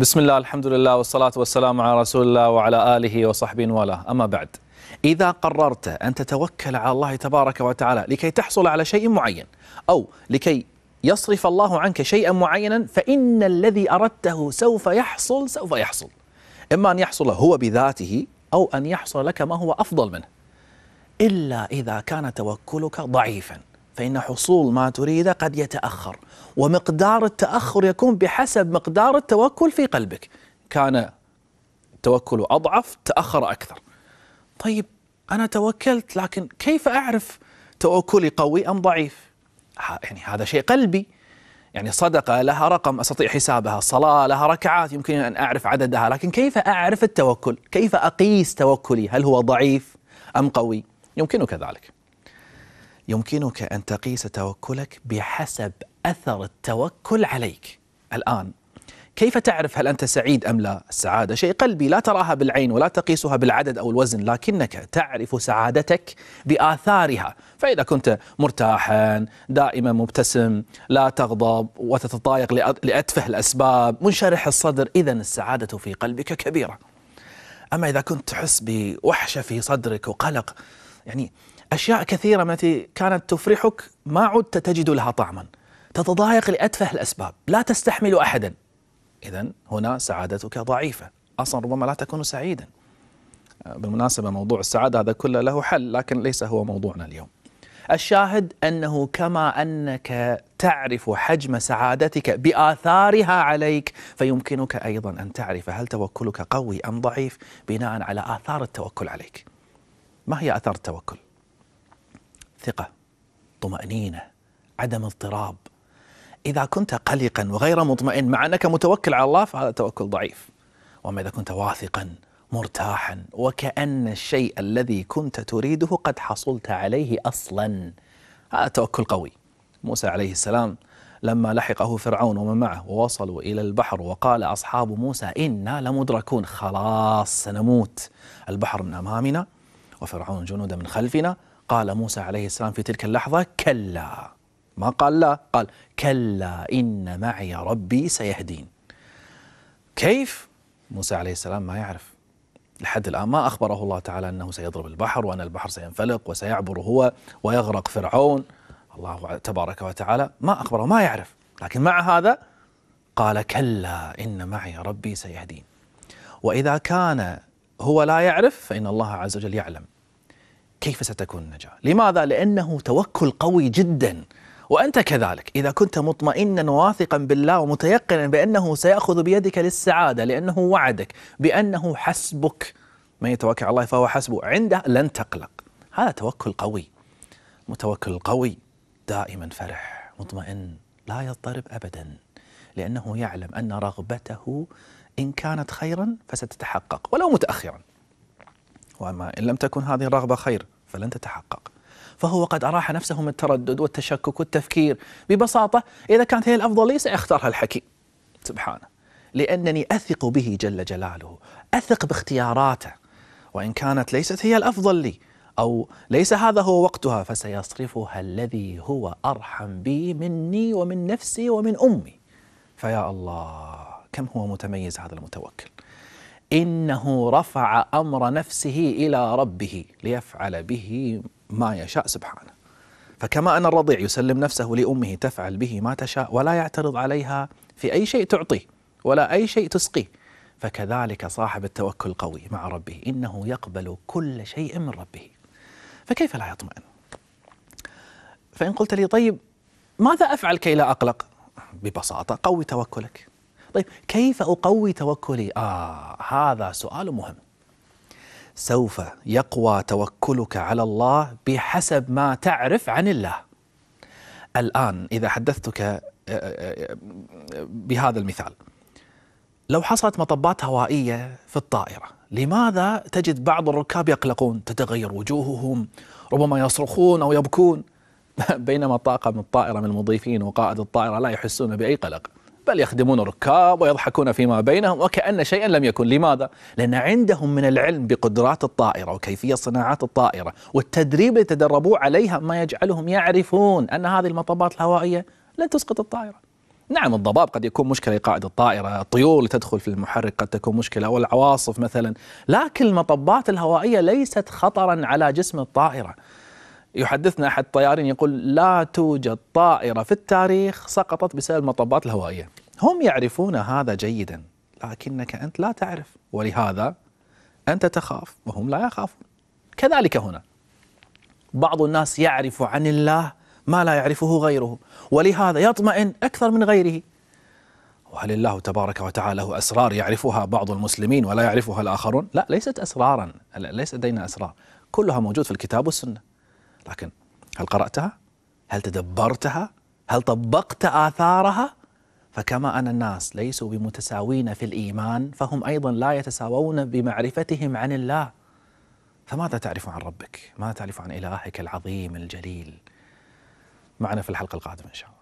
بسم الله الحمد لله والصلاة والسلام على رسول الله وعلى آله وصحبه والاه أما بعد إذا قررت أن تتوكل على الله تبارك وتعالى لكي تحصل على شيء معين أو لكي يصرف الله عنك شيئا معينا فإن الذي أردته سوف يحصل سوف يحصل إما أن يحصل هو بذاته أو أن يحصل لك ما هو أفضل منه إلا إذا كان توكلك ضعيفا فإن حصول ما تريده قد يتأخر ومقدار التأخر يكون بحسب مقدار التوكل في قلبك كان التوكل أضعف تأخر أكثر طيب أنا توكلت لكن كيف أعرف توكلي قوي أم ضعيف يعني هذا شيء قلبي يعني صدقة لها رقم أستطيع حسابها صلاة لها ركعات يمكن أن أعرف عددها لكن كيف أعرف التوكل كيف أقيس توكلي هل هو ضعيف أم قوي يمكنك ذلك يمكنك أن تقيس توكلك بحسب أثر التوكل عليك الآن كيف تعرف هل أنت سعيد أم لا السعادة شيء قلبي لا تراها بالعين ولا تقيسها بالعدد أو الوزن لكنك تعرف سعادتك بآثارها فإذا كنت مرتاحا دائما مبتسم لا تغضب وتتضايق لأتفه الأسباب منشرح الصدر إذا السعادة في قلبك كبيرة أما إذا كنت تحس بوحشة في صدرك وقلق يعني أشياء كثيرة التي كانت تفرحك ما عدت تجد لها طعما تتضايق لأتفه الأسباب لا تستحمل أحدا إذا هنا سعادتك ضعيفة أصلا ربما لا تكون سعيدا بالمناسبة موضوع السعادة هذا كله له حل لكن ليس هو موضوعنا اليوم الشاهد أنه كما أنك تعرف حجم سعادتك بآثارها عليك فيمكنك أيضا أن تعرف هل توكلك قوي أم ضعيف بناء على آثار التوكل عليك ما هي اثار التوكل؟ ثقه طمانينه عدم اضطراب اذا كنت قلقا وغير مطمئن مع انك متوكل على الله فهذا توكل ضعيف واما اذا كنت واثقا مرتاحا وكأن الشيء الذي كنت تريده قد حصلت عليه أصلا هذا توكل قوي موسى عليه السلام لما لحقه فرعون ومن معه ووصلوا إلى البحر وقال أصحاب موسى إنا لمدركون خلاص سنموت البحر من أمامنا وفرعون جنود من خلفنا قال موسى عليه السلام في تلك اللحظة كلا ما قال لا قال كلا إن معي ربي سيهدين كيف؟ موسى عليه السلام ما يعرف لحد الآن ما أخبره الله تعالى أنه سيضرب البحر وأن البحر سينفلق وسيعبر هو ويغرق فرعون الله تبارك وتعالى ما أخبره ما يعرف لكن مع هذا قال كلا إن معي ربي سيهدين وإذا كان هو لا يعرف فإن الله عز وجل يعلم كيف ستكون النجاة لماذا؟ لأنه توكل قوي جدا وأنت كذلك إذا كنت مطمئنا واثقا بالله ومتيقنا بأنه سيأخذ بيدك للسعادة لأنه وعدك بأنه حسبك من يتوكل على الله فهو حسبه عنده لن تقلق هذا توكل قوي متوكل قوي دائما فرح مطمئن لا يضطرب أبدا لأنه يعلم أن رغبته إن كانت خيرا فستتحقق ولو متأخرا وأما إن لم تكن هذه الرغبة خير فلن تتحقق فهو قد أراح نفسه من التردد والتشكك والتفكير ببساطة إذا كانت هي الأفضل لي سأختارها الحكيم سبحانه لأنني أثق به جل جلاله أثق باختياراته وإن كانت ليست هي الأفضل لي أو ليس هذا هو وقتها فسيصرفها الذي هو أرحم بي مني ومن نفسي ومن أمي فيا الله كم هو متميز هذا المتوكل إنه رفع أمر نفسه إلى ربه ليفعل به ما يشاء سبحانه فكما أن الرضيع يسلم نفسه لأمه تفعل به ما تشاء ولا يعترض عليها في أي شيء تعطيه ولا أي شيء تسقيه فكذلك صاحب التوكل القوي مع ربه إنه يقبل كل شيء من ربه فكيف لا يطمئن فإن قلت لي طيب ماذا أفعل كي لا أقلق ببساطة قوي توكلك طيب كيف أقوي توكلي؟ آه هذا سؤال مهم سوف يقوى توكلك على الله بحسب ما تعرف عن الله الآن إذا حدثتك آه، آه، آه، بهذا المثال لو حصلت مطبات هوائية في الطائرة لماذا تجد بعض الركاب يقلقون تتغير وجوههم ربما يصرخون أو يبكون بينما طاقم الطائرة من المضيفين وقائد الطائرة لا يحسون بأي قلق بل يخدمون الركاب ويضحكون فيما بينهم وكأن شيئا لم يكن لماذا؟ لأن عندهم من العلم بقدرات الطائرة وكيفية صناعات الطائرة والتدريب اللي تدربوه عليها ما يجعلهم يعرفون أن هذه المطبات الهوائية لن تسقط الطائرة نعم الضباب قد يكون مشكلة قائد الطائرة الطيور اللي تدخل في المحرك قد تكون مشكلة أو العواصف مثلا لكن المطبات الهوائية ليست خطرا على جسم الطائرة يحدثنا أحد الطيارين يقول لا توجد طائرة في التاريخ سقطت بسبب المطبات الهوائية هم يعرفون هذا جيدا لكنك أنت لا تعرف ولهذا أنت تخاف وهم لا يخافون كذلك هنا بعض الناس يعرف عن الله ما لا يعرفه غيره ولهذا يطمئن أكثر من غيره وهل الله تبارك وتعالى له أسرار يعرفها بعض المسلمين ولا يعرفها الآخرون لا ليست أسرارا ليس لدينا أسرار كلها موجود في الكتاب والسنة لكن هل قرأتها؟ هل تدبرتها؟ هل طبقت آثارها؟ فكما أن الناس ليسوا بمتساوين في الإيمان فهم أيضا لا يتساوون بمعرفتهم عن الله فماذا تعرف عن ربك؟ ماذا تعرف عن إلهك العظيم الجليل؟ معنا في الحلقة القادمة إن شاء الله